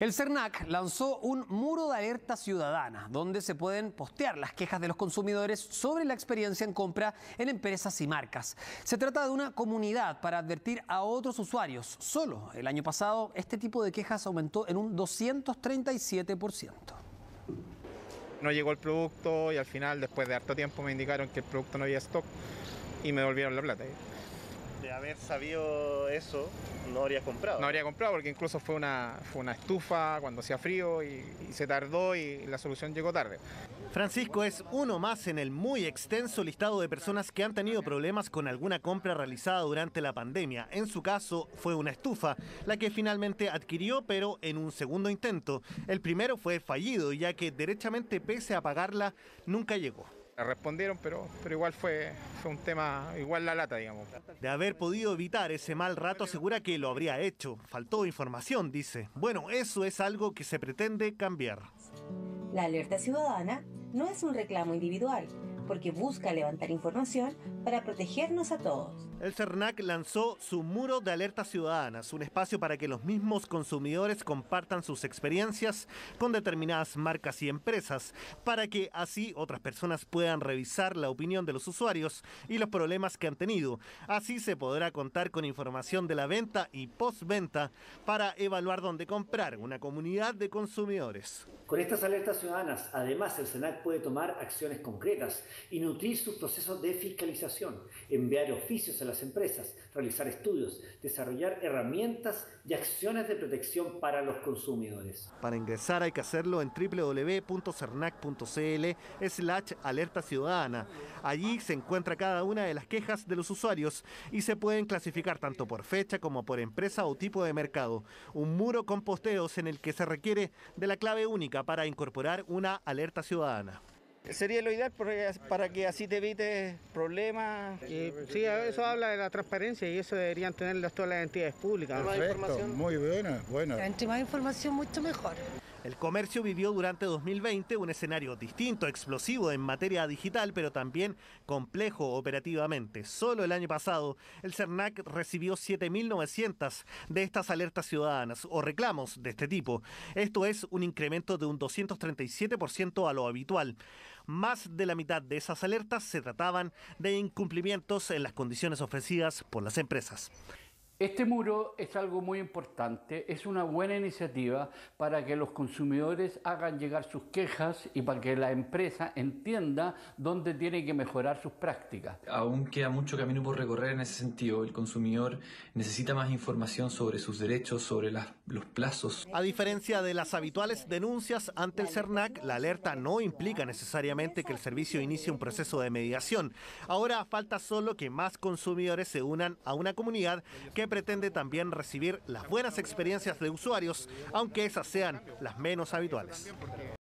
El CERNAC lanzó un muro de alerta ciudadana donde se pueden postear las quejas de los consumidores sobre la experiencia en compra en empresas y marcas. Se trata de una comunidad para advertir a otros usuarios. Solo el año pasado este tipo de quejas aumentó en un 237%. No llegó el producto y al final, después de harto tiempo, me indicaron que el producto no había stock y me devolvieron la plata de haber sabido eso, no habría comprado. No habría comprado porque incluso fue una, fue una estufa cuando hacía frío y se tardó y la solución llegó tarde. Francisco es uno más en el muy extenso listado de personas que han tenido problemas con alguna compra realizada durante la pandemia. En su caso fue una estufa, la que finalmente adquirió pero en un segundo intento. El primero fue fallido ya que derechamente pese a pagarla nunca llegó. Respondieron, pero, pero igual fue, fue un tema, igual la lata, digamos. De haber podido evitar ese mal rato, asegura que lo habría hecho. Faltó información, dice. Bueno, eso es algo que se pretende cambiar. La alerta ciudadana no es un reclamo individual, porque busca levantar información para protegernos a todos. El CERNAC lanzó su muro de alertas ciudadanas, un espacio para que los mismos consumidores compartan sus experiencias con determinadas marcas y empresas, para que así otras personas puedan revisar la opinión de los usuarios y los problemas que han tenido. Así se podrá contar con información de la venta y postventa para evaluar dónde comprar, una comunidad de consumidores. Con estas alertas ciudadanas, además, el CERNAC puede tomar acciones concretas y nutrir sus procesos de fiscalización, enviar oficios a las empresas, realizar estudios, desarrollar herramientas y acciones de protección para los consumidores. Para ingresar hay que hacerlo en www.cernac.cl slash alerta ciudadana. Allí se encuentra cada una de las quejas de los usuarios y se pueden clasificar tanto por fecha como por empresa o tipo de mercado. Un muro con posteos en el que se requiere de la clave única para incorporar una alerta ciudadana. Sería lo ideal para que así te evites problemas. sí, eso habla de la transparencia y eso deberían tener todas las entidades públicas. muy buena, buena. Entre más información, mucho mejor. El comercio vivió durante 2020 un escenario distinto, explosivo en materia digital, pero también complejo operativamente. Solo el año pasado, el CERNAC recibió 7.900 de estas alertas ciudadanas o reclamos de este tipo. Esto es un incremento de un 237% a lo habitual. Más de la mitad de esas alertas se trataban de incumplimientos en las condiciones ofrecidas por las empresas. Este muro es algo muy importante, es una buena iniciativa para que los consumidores hagan llegar sus quejas y para que la empresa entienda dónde tiene que mejorar sus prácticas. Aún queda mucho camino por recorrer en ese sentido. El consumidor necesita más información sobre sus derechos, sobre las, los plazos. A diferencia de las habituales denuncias ante el CERNAC, la alerta no implica necesariamente que el servicio inicie un proceso de mediación. Ahora falta solo que más consumidores se unan a una comunidad que pretende también recibir las buenas experiencias de usuarios, aunque esas sean las menos habituales.